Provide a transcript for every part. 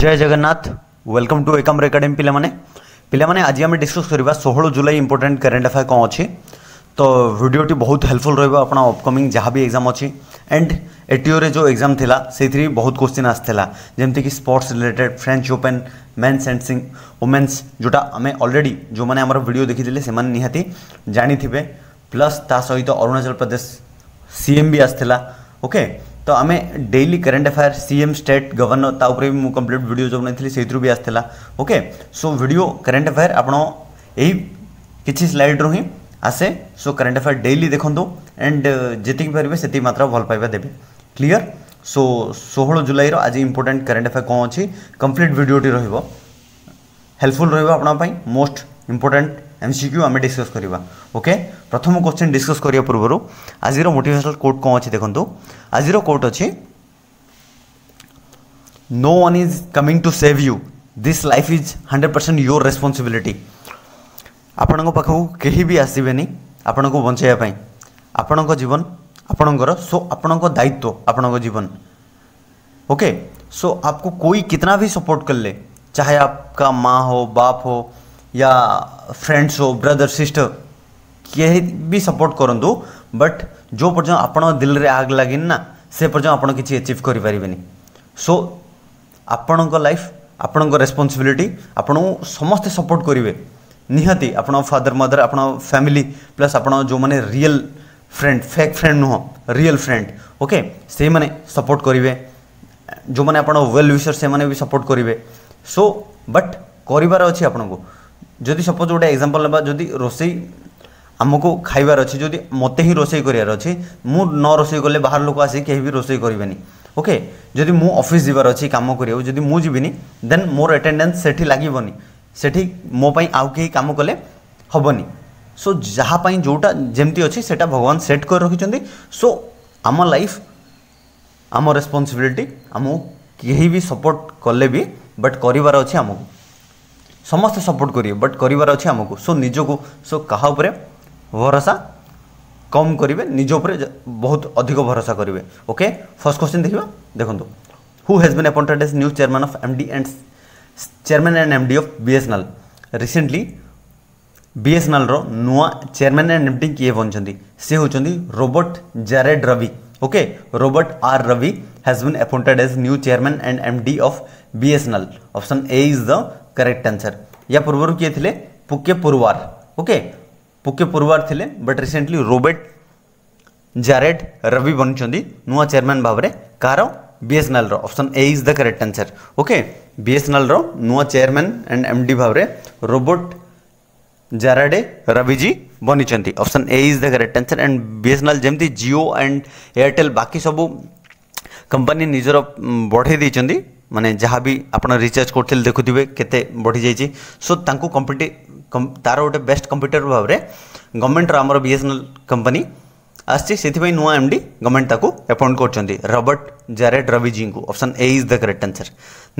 जय Jagannath welcome to Ekam academy पिला माने पिला माने आज हम डिस्कस करबा 16 जुलाई इंपोर्टेंट करंट अफेयर कौन अच्छे तो वीडियो टी बहुत हेल्पफुल रहबा अपन अपकमिंग जहाँ भी एग्जाम अच्छे एंड एटीओ रे जो एग्जाम थिला सेथरी बहुत क्वेश्चन आसला जमीती कि sports related French Open men's and सिंग वोमेन्स जोटा आम अलरेडी जो मैंने भिड देखी से निहती जानी थे प्लस ता सहित अरुणाचल प्रदेश सीएम भी आसला ओके तो आम daily current affair CM state governor ता भी मुझे कम्प्लीट भिड जो नहीं थी से भी आसाला ओके सो भिड करेन्ट अफेयर आप किसी स्लाइड्रु हिं आसे सो करेन्ट अफेयर डेली देखो एंड जीक पारे से मात्रा भल पाइबा देवे क्लीयर सो षोह जुलाई आज इंपोर्टाट करेन्ट अफेयर कौन अच्छी कम्प्लीट भिडटी रेल्पफुल रोक मोस्ट इंपोर्टाट एमसीक्यू आम डिस्कस करवा ओके प्रथम क्वेश्चन डिस्कस करने पूर्व आज मोटिवेशनल कोर्ट कौन अच्छे देखो आज तो. कोर्ट अच्छे no one is coming to save you this life is hundred percent your responsibility आपण कहीं भी ବି ଆସିବେନି ଆପଣଙ୍କୁ ବଞ୍ଚାଇବା ପାଇଁ ଆପଣଙ୍କ ଜୀବନ ଆପଣଙ୍କର आपण आपण दायित्व आपण जीवन ओके सो आपको कोई कितना भी सपोर्ट कर ले चाहे आपका माँ हो बाप हो या ଫ୍ରେଣ୍ଡସ୍ ହେଉ ବ୍ରଦର୍ ସିଷ୍ଟର କିଏ ବି ସପୋର୍ଟ କରନ୍ତୁ ବଟ୍ ଯେଉଁ ପର୍ଯ୍ୟନ୍ତ ଆପଣଙ୍କ ଦିଲରେ ଆଗ ଲାଗିନି ନା ସେ ପର୍ଯ୍ୟନ୍ତ ଆପଣ କିଛି ଏଚିଭ୍ କରିପାରିବେନି ସୋ ଆପଣଙ୍କ ଲାଇଫ୍ ଆପଣଙ୍କ ରେସ୍ପନ୍ସିବିଲିଟି ଆପଣଙ୍କୁ ସମସ୍ତେ ସପୋର୍ଟ କରିବେ ନିହାତି ଆପଣ ଫାଦର ମଦର ଆପଣ ଫ୍ୟାମିଲି ପ୍ଲସ୍ ଆପଣ ଯେଉଁମାନେ ରିଏଲ୍ ଫ୍ରେଣ୍ଡ ଫେକ୍ ଫ୍ରେଣ୍ଡ ନୁହଁ ରିଏଲ୍ ଫ୍ରେଣ୍ଡ ଓକେ ସେଇମାନେ ସପୋର୍ଟ କରିବେ ଯେଉଁମାନେ ଆପଣ ୱେଲ୍ ୱିସର୍ ସେମାନେ ବି ସପୋର୍ଟ କରିବେ ସୋ ବଟ୍ କରିବାର ଅଛି ଆପଣଙ୍କୁ ଯଦି ସପୋଜ୍ ଗୋଟେ ଏକ୍ଜାମ୍ପଲ୍ ନେବା ଯଦି ରୋଷେଇ ଆମକୁ ଖାଇବାର ଅଛି ଯଦି ମୋତେ ହିଁ ରୋଷେଇ କରିବାର ଅଛି ମୁଁ ନ ରୋଷେଇ କଲେ ବାହାର ଲୋକ ଆସିକି କେହି ବି ରୋଷେଇ କରିବେନି ଓକେ ଯଦି ମୁଁ ଅଫିସ୍ ଯିବାର ଅଛି କାମ କରିବାକୁ ଯଦି ମୁଁ ଯିବିନି ଦେନ୍ ମୋର ଆଟେଣ୍ଡାନ୍ସ ସେଠି ଲାଗିବନି ସେଠି ମୋ ପାଇଁ ଆଉ କେହି କାମ କଲେ ହେବନି ସୋ ଯାହା ପାଇଁ ଯେଉଁଟା ଯେମିତି ଅଛି ସେଇଟା ଭଗବାନ ସେଟ୍ କରି ରଖିଛନ୍ତି ସୋ ଆମ ଲାଇଫ୍ ଆମ ରେସ୍ପନ୍ସିବିଲିଟି ଆମକୁ କେହି ବି ସପୋର୍ଟ କଲେ ବି ବଟ୍ କରିବାର ଅଛି ଆମକୁ ସମସ୍ତେ ସପୋର୍ଟ କରିବେ ବଟ୍ କରିବାର ଅଛି ଆମକୁ ସୋ ନିଜକୁ ସୋ କାହା ଉପରେ ଭରସା କମ୍ କରିବେ ନିଜ ଉପରେ ବହୁତ ଅଧିକ ଭରସା କରିବେ ଓକେ ଫର୍ଷ୍ଟ କ୍ୱେଶ୍ଚିନ୍ ଦେଖିବା ଦେଖନ୍ତୁ who has been appointed as new chairman of M D and chairman and M D of BSNL recently ବିଏସ୍ଏନ୍ଏଲ୍ର ନୂଆ ଚେୟାରମ୍ୟାନ୍ ଆଣ୍ଡ ଏମ୍ ଡି କିଏ ବନିଛନ୍ତି ସେ ହେଉଛନ୍ତି Robert Jerard Ravi okay Robert R Ravi has been appointed as new chairman and M D of BSNL option A is the correct answer या पूर्वर किए थे P K Purwar okay P K Purwar थे but recently Robert Jared Ravi बनी नुआ चेयरमैन भाव में car BSNL option A is the correct answer okay BSNL नुआ चेयरमैन एंड एम डी भाव में रोबोट जाराडे रविजी बनी option A is the correct answer and BSNL जमी जिओ एंड एयरटेल बाकी सब कंपानी निजर बढ़े ମାନେ ଯାହା ବି ଆପଣ ରିଚାର୍ଜ କରୁଥିଲେ ଦେଖୁଥିବେ କେତେ ବଢ଼ିଯାଇଛି ସୋ ତାଙ୍କୁ କମ୍ପିଟି ତା'ର ଗୋଟେ ବେଷ୍ଟ କମ୍ପ୍ୟୁଟର ଭାବରେ ଗଭର୍ଣ୍ଣମେଣ୍ଟର ଆମର B S N L company ଆସିଛି ସେଥିପାଇଁ ନୂଆ ଏମ୍ ଡି ଗଭର୍ଣ୍ଣମେଣ୍ଟ ତାକୁ ଆପଏଣ୍ଟ କରୁଛନ୍ତି Robert ଜାରେଟ୍ ରବିଜୀଙ୍କୁ option A is the correct answer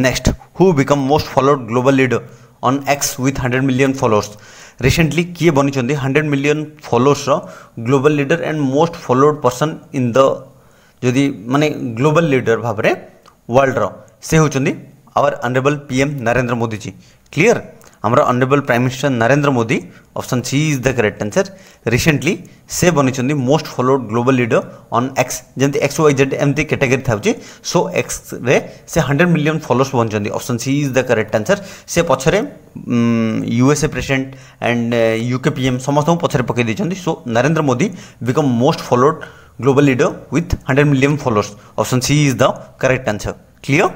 next who BCom most followed global leader on X with hundred million followers recently କିଏ ବନିଛନ୍ତି hundred million ଫଲୋର୍ସର global leader and most followed person in the ଯଦି ମାନେ global leader ଭାବରେ ୱାର୍ଲଡ଼ର ସେ ହେଉଛନ୍ତି hour honourable P M Narendra Modiji clear ଆମର honourable prime minister Narendra Modi option C is the correct answer recently ସେ ବନିଛନ୍ତି most followed global leader on X ଯେମିତି X Y Z ଏମିତି କାଟାଗୋରୀ ଥାଉଛି ସୋ ଏକ୍ସରେ ସେ ହଣ୍ଡ୍ରେଡ଼ ମିଲିୟନ୍ ଫଲୋର୍ସ ବନିଛନ୍ତି option C is the correct answer ସେ ପଛରେ USA president and UK PM ସମସ୍ତଙ୍କୁ ପଛରେ ପକାଇ ଦେଇଛନ୍ତି so Narendra Modi become most followed global leader with hundred million followers option C is the correct answer clear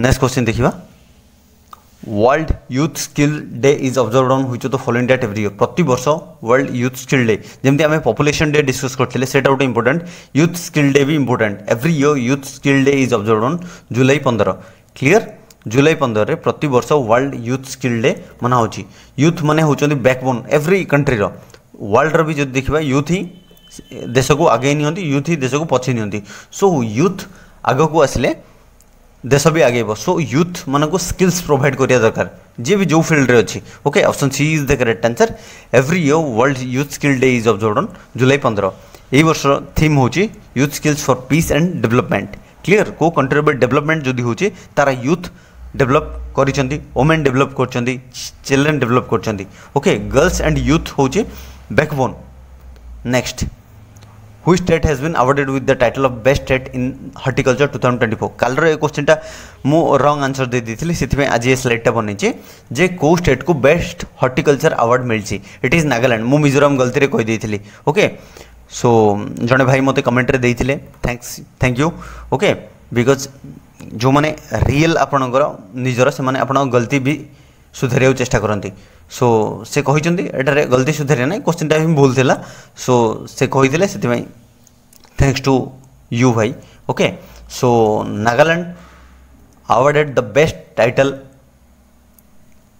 next question देखा world youth skill day is observe on which the following date every year प्रति वर्ष world youth skill day जमी आम population day discuss करते सेटा गोटे important youth skill day भी important every year youth skill day is observe on July पंदर clear July पंदर में प्रति वर्ष वर्ल्ड यूथ स्किल डे मना यूथ मैंने होंगे बैकबोन एव्री कंट्रीर वर्ल्डर रि जब देखा यूथ ही देश को आगे नियंती यूथ ही देश को पछे नि सो यूथ आग को आसिले देश भी आगे सो यूथ मन को स्किल्स प्रोभाइड करा दरकार जी भी जो में अच्छी okay option C is the correct answer every year world youth skill day is observed on July पंद्रह यही वर्ष थीम हूँ youth skills for peace and development clear को कंट्री डेवलपमेंट जो हूँ तार यूथ डेवलप करमेन डेवलप कर चिल्ड्रेन डेवलप करके गर्ल्स एंड यूथ हूँ बैकबोन नेक्स्ट हुई state has been awarded with the title of best state in horticulture two thousand twenty four कालर यह क्वेश्चनटा मुझ रंग आनसर दे दी थी से आज ये स्लाइडा बनई जे कौ स्टेट को बेस्ट हर्टिकलचर आवार्ड मिली इट इज नागालैंड मुझ मिजोराम गलती कही दे ओके सो जड़े भाई मत कमेट्रे thanks thank you okay because जो मैंने रियल आपण निजर से गलती भी ସୁଧାରିବାକୁ ଚେଷ୍ଟା କରନ୍ତି ସୋ ସେ କହିଛନ୍ତି ଏଠାରେ ଗଲତି ସୁଧାରିବା ନାହିଁ କୋଶ୍ଚିନ୍ଟା ହିଁ ଭୁଲ ଥିଲା ସୋ ସେ କହିଥିଲେ ସେଥିପାଇଁ थैंक्स टू यू भाई okay so Nagaland awarded the best title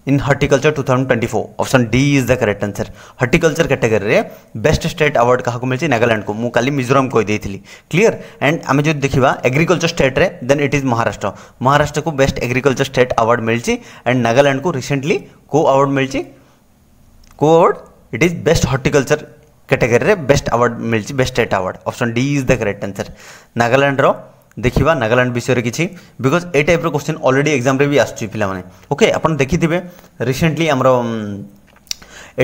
in horticulture 2024 option D is the correct answer horticulture category best state award क्या मिले नागालैंड को मुझे मिजोराम कही क्लीयर एंड आम जो देखा एग्रिकलचर स्टेट रे then it is Maharashtra Maharashtra को बेस्ट एग्रिकल्चर स्टेट अवार्ड मिली एंड नागालैंड को रिसेंटली को अवार्ड मिली को award it is best horticulture category best award मिली best state award option D is the correct answer Nagaland रो ଦେଖିବା ନାଗାଲାଣ୍ଡ ବିଷୟରେ କିଛି ବିକଜ୍ ଏ ଟାଇପ୍ର କ୍ୱେଶ୍ଚିନ୍ ଅଲରେଡ଼ି ଏକ୍ଜାମ୍ରେ ବି ଆସୁଛି ପିଲାମାନେ ଓକେ ଆପଣ ଦେଖିଥିବେ ରିସେଣ୍ଟଲି ଆମର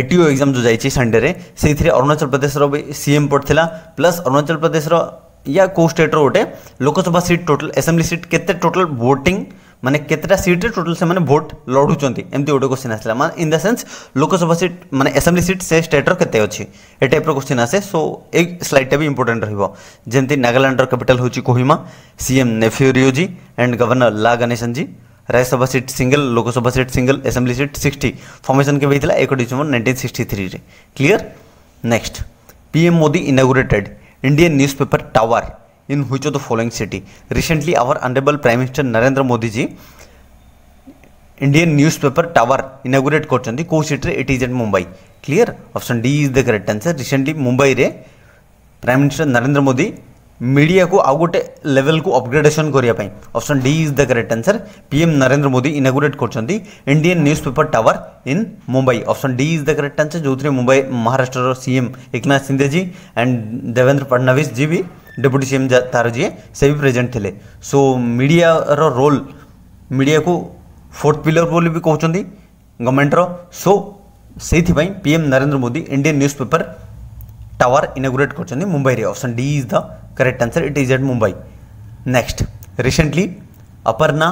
ଏଟିଓ ଏକ୍ଜାମ୍ ଯେଉଁ ଯାଇଛି ସନ୍ଡେରେ ସେଇଥିରେ ଅରୁଣାଚଳ ପ୍ରଦେଶର ବି ସିଏମ୍ ପଡ଼ିଥିଲା ପ୍ଲସ୍ ଅରୁଣାଚଳ ପ୍ରଦେଶର या कौ स्टेट्र गोटे Lok Sabha seat total assembly seat के टोटाल भोटिंग मैंने केतटा सीट रे टोटल से मैंने भोट लड़ुं एमती गोटे क्वेश्चन आसाला मैं in the sense Lok Sabha seat मैंने एसेम्ली सीट से स्टेट्र के टाइप्र क्वेश्चन आसे सो ए स्लाइडटा भी इंपोर्टां रमी नागालाण्डर capital Kohima CM Neiphiu Rio ji and governor La Ganesan ji Rajya Sabha seat single Lok Sabha seat single assembly seat sixty formation के एक December nineteen sixty three clear next PM Modi inaugurated Indian newspaper tower in which of the following city? Recently, our Honorable Prime Minister Narendra Modi ji Indian newspaper Tower inaugurate କରିଛନ୍ତି କୋଉ ସିଟିରେ it is at Mumbai clear option D is the correct answer recently ମୁମ୍ବାଇରେ prime minister Narendra Modi ମିଡ଼ିଆକୁ ଆଉ ଗୋଟେ ଲେଭେଲକୁ upgradation କରିବା ପାଇଁ option D is the correct answer PM Narendra Modi inaugurate କରୁଛନ୍ତି Indian newspaper tower in Mumbai option D is the correct answer ଯେଉଁଥିରେ ମୁମ୍ବାଇ ମହାରାଷ୍ଟ୍ରର ସିଏମ୍ ଏକନାଥ ସିନ୍ଦେଜୀ ଆଣ୍ଡ ଦେବେନ୍ଦ୍ର ଫଡ଼ନାଭିସ୍ ଜୀ ବି ଡେପୁଟି ସିଏମ୍ ତା'ର ଯିଏ ସେ ବି ପ୍ରେଜେଣ୍ଟ ଥିଲେ ସୋ ମିଡ଼ିଆର ରୋଲ୍ ମିଡ଼ିଆକୁ ଫୋର୍ଥ ପିଲର୍ ବୋଲି ବି କହୁଛନ୍ତି ଗଭର୍ଣ୍ଣମେଣ୍ଟର ସୋ ସେଇଥିପାଇଁ P M Narendra Modi Indian newspaper tower inaugurate କରିଛନ୍ତି ମୁମ୍ବାଇରେ option D is the correct answer it is at Mumbai next recently Aparna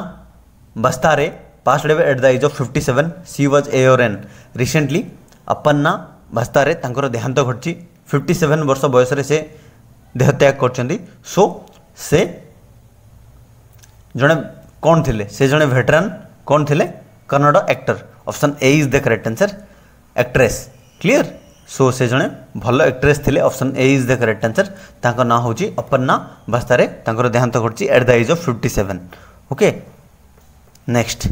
Vastarey passed away at the age of 57 she was AORN recently appanna bastare ତାଙ୍କର ଦେହାନ୍ତ ଘଟିଛି 57 ବର୍ଷ ବୟସରେ ସେ देहत्याग कर सो से जड़े कौन थे से जड़े भेटरान कौन थे Kannada actor option A is the correct answer actress clear so से जड़े भल actress option A is the correct answer तक ना हूँ अपर्णा भाषार देहांत घटे at the age of fifty seven okay next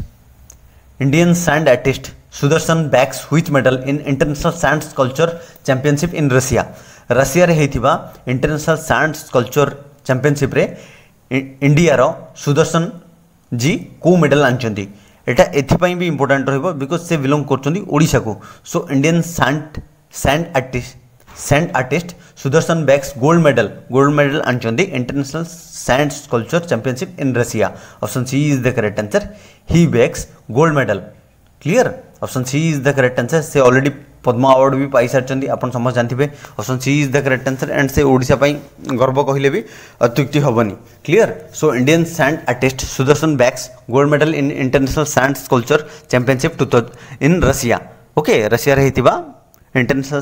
Indian sand artist Sudarshan bags हुई medal in international sand sculpture championship in Russia Russia international sand sculpture championship India रो सुदर्शन जी को medal आटा एथपाई भी इंपोर्टाट रिकज से बिलंग करा को so Indian sand sand artist sand artist Sudarshan bags gold medal gold medal international sand sculpture championship in Russia option C is the correct answer he bags gold medal clear option C is the correct answer से already Padma award भी पाई सारी आप समेत जानते हैं C is the great answer and से ओडापी गर्व कहले भी अत्युक्ति हेनी clear so Indian sand artist Sudarshan backs gold medal in international sand sculpture championship two thousand in Russia okay Russia international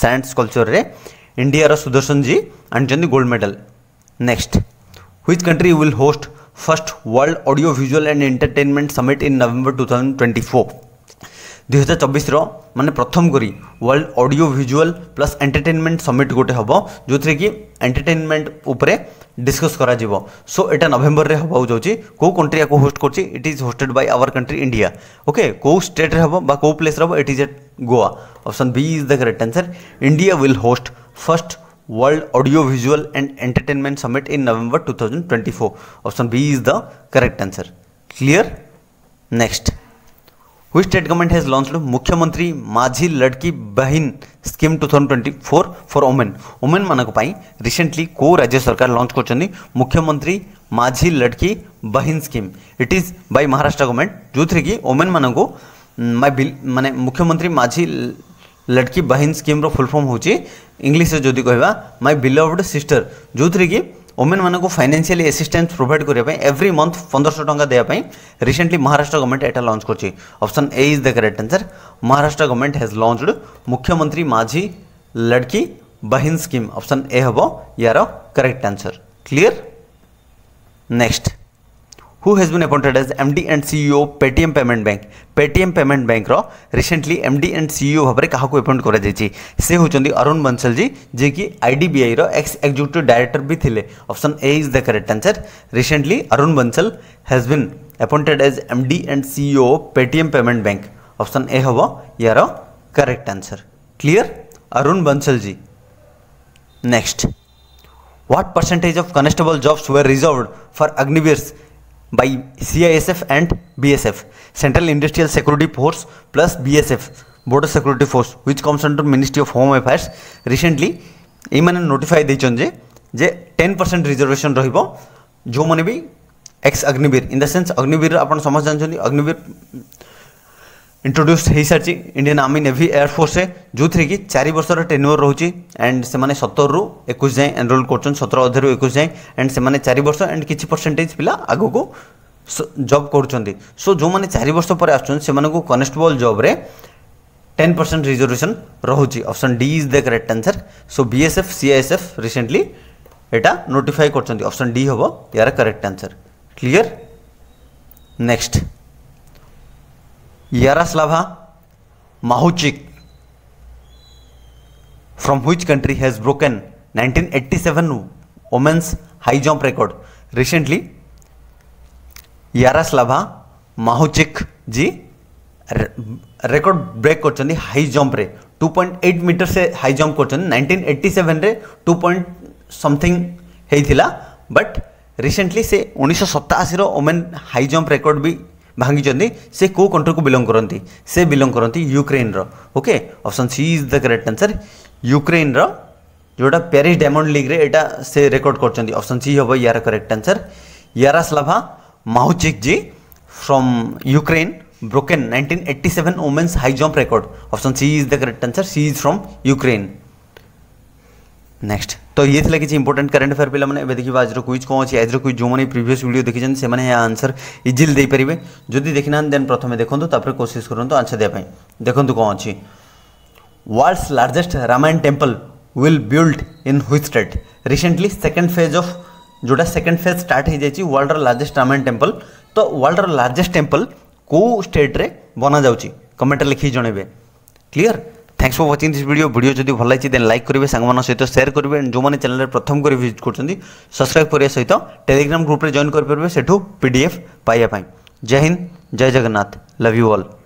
sand sculpture में इंडिया सुदर्शन जी आनी gold medal next which country will host first world audio visual and entertainment summit in November 2024 दुईहजार चबिश्र मानने प्रथम करी world audio visual plus entertainment summit गोटे हम जो थे कि एंटरटेनमेंट उपरे डिस्कस करा सो so, एटा नवेम्बर में हाउ जा कौ कंट्री आपको होस्ट कर it is hosted by our country India okay कौ स्टेट हो प्लेस हम it is at Goa option B is the correct answer India will host first world audio visual and entertainment summit in November 2024 option B is the correct answer clear next हुई state government has launch Mukhyamantri Majhi Ladki Bahin scheme two thousand twenty four for women women मानी recently को राज्य सरकार lunch कर Mukhyamantri Majhi Ladki Bahin scheme it is by Maharashtra government जो थे कि women मानक माने मुख्यमंत्री माझी लड़की बहन स्कीम्र फुल फर्म हो इंग्लीश जो कह माई बिलवड सिस्टर जो थी कि ওমেন মানুষ ফাইনান্সিয়ালি আসিষ্টান্স প্রোভাইড করা এভ্রি মন্থ পনেরশো টাকা দেওয়া রিসেন্টলি মহারাষ্ট্র গভর্নমেন্ট এটা লঞ্চ করছে option A is the correct answer Maharashtra government has launched Mukhyamantri Majhi Ladki Bahin scheme option A হব ইয়ার correct answer clear next who has been appointed as MD and CEO Paytm Payment Bank Paytm Payment Bank रो recently MD and CEO भाबरे कहा को appoint करा अरुण बंसल जी जे कि IDBI रो एक्स एग्जीक्यूटिव डायरेक्टर भी थे option A is the correct answer recently Arun Bansal has been appointed as D and CEO Paytm payment bank option A हबो यार correct answer clear Arun Bansal ji next what percentage of constable jobs were reserved for Agniveers by CISF and BSF, Central Industrial Security Force plus BSF, Border Security Force, which comes under Ministry of Home Affairs. Recently, ଏଇମାନେ notify ଦେଇଛନ୍ତି ଯେ ଯେ ten percent reservation ରହିବ ଯେଉଁମାନେ ବି ex Agniveer in the sense Agniveer ଆପଣ ସମସ୍ତେ ଜାଣିଛନ୍ତି ଅଗ୍ନିବୀର ইন্ট্রোড্যুস হয়েসারি ইন্ডিয়ান আর্মি নেভি এয়ারফোর্স যে কি চারি বর্ষর টেনুওর রয়েছে অ্যান্ড সে সতরু একুশ যায় এনরোল করছেন সতের অধের একুশ যায় অ্যান্ড সে চারি বর্ষ অ্যান্ড কিছু পরসেন্টেজ পিলা আগুক জব করছেন সো যে চারি বর্ষ পরে আসছেন সে কনেস্টেবল জব্রে टेन परसेंट रिजर्वेशन रोचे option D is the correct answer so BSF CISF recently एटा नोटिफाई करप्सन डी हम यार correct answer clear next Yaroslava Mahuchik from which country has broken 1987 women's high jump record recently Yaroslava Mahuchik ji record break କରିଛନ୍ତି high ଜମ୍ପରେ two point eight meter ସେ high jump କରିଛନ୍ତି nineteen eighty ସେଭେନରେ two point something ହେଇଥିଲା but recently ସେ ଉଣେଇଶହ ସତାଅଶୀର women high jump record ବି भांगी से कौ कंट्री को बिलंग करती से बिलंग करती युक्रेन रोके option C is the correct answer Ukraine रोटा प्यारिश डायमंड लिग्रे यहाँ से रेकर्ड करपसन सी हम यार correct answer Yaroslava Mahuchik ji from Ukraine broken nineteen eighty seven women's high jump record option C is the correct answer C is from Ukraine next तो ये थी किसी important cantt affair पहले मैंने देखिए आज क्विज कौन अच्छी आज क्विज जो मैंने प्रिवियस भिडियो देखी से मैंने आंसर इजिली देपारे जदि देखी ना देन प्रथम देखो तो कोशिश करूँ आंसर देखें देखते कौन अच्छी world's largest Ramayana temple will build in which state recently second phase of जोटा second phase start world largest Ramayana temple तो वर्ल्ड रार्जेस्ट टेम्पल कौ स्टेट्रे बना जा कमेंट लिखे clear thanks for watching this video video যদি ভাল লাগছে দেন লাইক করবে সাংমান সহ সেয়ার করবে যে চ্যানেল প্রথম করে ভিজিট করছেন সবসক্রাইব করা সহ টেলিগ্রাম গ্রুপে জয়েন করে সেঠু পিডিএফ পাইবা জয় হিন্দ জয় জগন্নাথ লভ ইউ অল